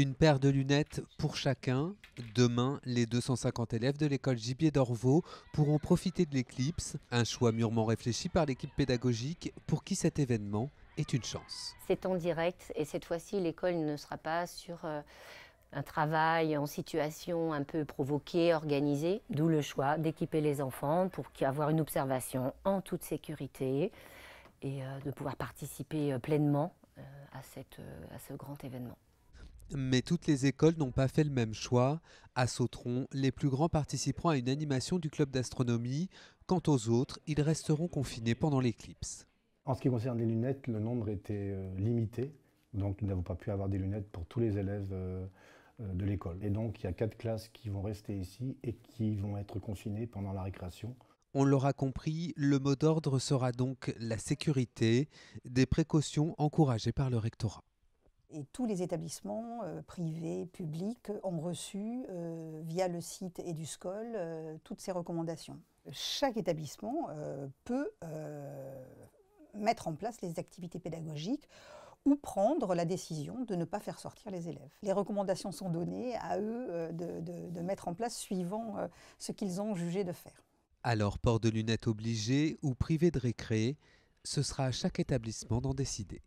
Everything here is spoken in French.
Une paire de lunettes pour chacun. Demain, les 250 élèves de l'école Gibier d'Orvaux pourront profiter de l'éclipse, un choix mûrement réfléchi par l'équipe pédagogique pour qui cet événement est une chance. C'est en direct et cette fois-ci, l'école ne sera pas sur euh, un travail en situation un peu provoquée, organisée, d'où le choix d'équiper les enfants pour avoir une observation en toute sécurité et euh, de pouvoir participer euh, pleinement à, à ce grand événement. Mais toutes les écoles n'ont pas fait le même choix. À Sautron, les plus grands participeront à une animation du club d'astronomie. Quant aux autres, ils resteront confinés pendant l'éclipse. En ce qui concerne les lunettes, le nombre était euh, limité. Donc nous n'avons pas pu avoir des lunettes pour tous les élèves euh, euh, de l'école. Et donc il y a quatre classes qui vont rester ici et qui vont être confinées pendant la récréation. On l'aura compris, le mot d'ordre sera donc la sécurité, des précautions encouragées par le rectorat. Et tous les établissements euh, privés, publics ont reçu, euh, via le site et du SCOL, euh, toutes ces recommandations. Chaque établissement peut mettre en place les activités pédagogiques ou prendre la décision de ne pas faire sortir les élèves. Les recommandations sont données à eux de, de mettre en place suivant ce qu'ils ont jugé de faire. Alors, port de lunettes obligé ou privé de récré, ce sera à chaque établissement d'en décider.